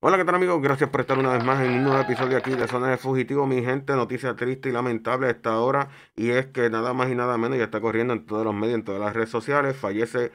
Hola, ¿qué tal amigos? Gracias por estar una vez más en un nuevo episodio aquí de Zona de Fugitivo, mi gente. Noticia triste y lamentable a esta hora. Y es que nada más y nada menos ya está corriendo en todos los medios, en todas las redes sociales. Fallece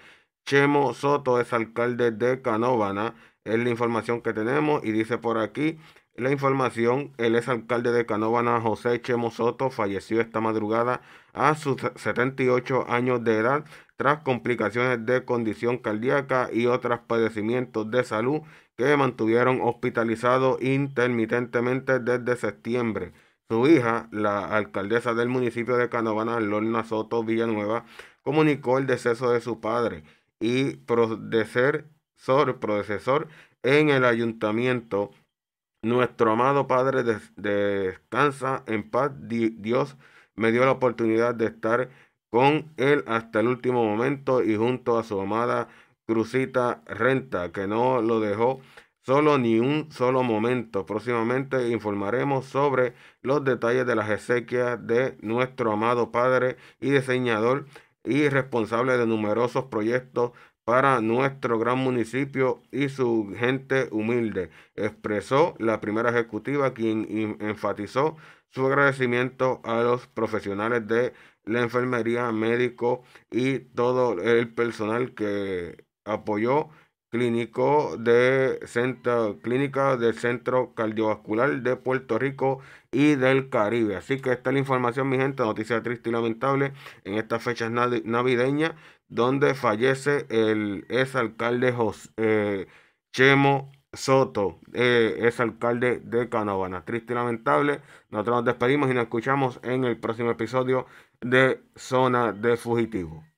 Chemo Soto, es alcalde de Canóvana. Es la información que tenemos y dice por aquí, la información, el ex alcalde de Canóvana, José Chemo Soto, falleció esta madrugada a sus 78 años de edad tras complicaciones de condición cardíaca y otros padecimientos de salud que mantuvieron hospitalizado intermitentemente desde septiembre. Su hija, la alcaldesa del municipio de Canóvana, Lorna Soto Villanueva, comunicó el deceso de su padre y prodecesor en el ayuntamiento nuestro amado Padre de descansa en paz. Dios me dio la oportunidad de estar con él hasta el último momento y junto a su amada Crucita Renta, que no lo dejó solo ni un solo momento. Próximamente informaremos sobre los detalles de las ezequias de nuestro amado padre y diseñador y responsable de numerosos proyectos para nuestro gran municipio y su gente humilde, expresó la primera ejecutiva quien enfatizó su agradecimiento a los profesionales de la enfermería, médico y todo el personal que apoyó clínico de centro, clínica del Centro Cardiovascular de Puerto Rico y del Caribe. Así que esta es la información, mi gente, noticia triste y lamentable en estas fechas navideñas, donde fallece el exalcalde alcalde eh, Chemo Soto, eh, es alcalde de Canovanas Triste y lamentable. Nosotros nos despedimos y nos escuchamos en el próximo episodio de Zona de Fugitivo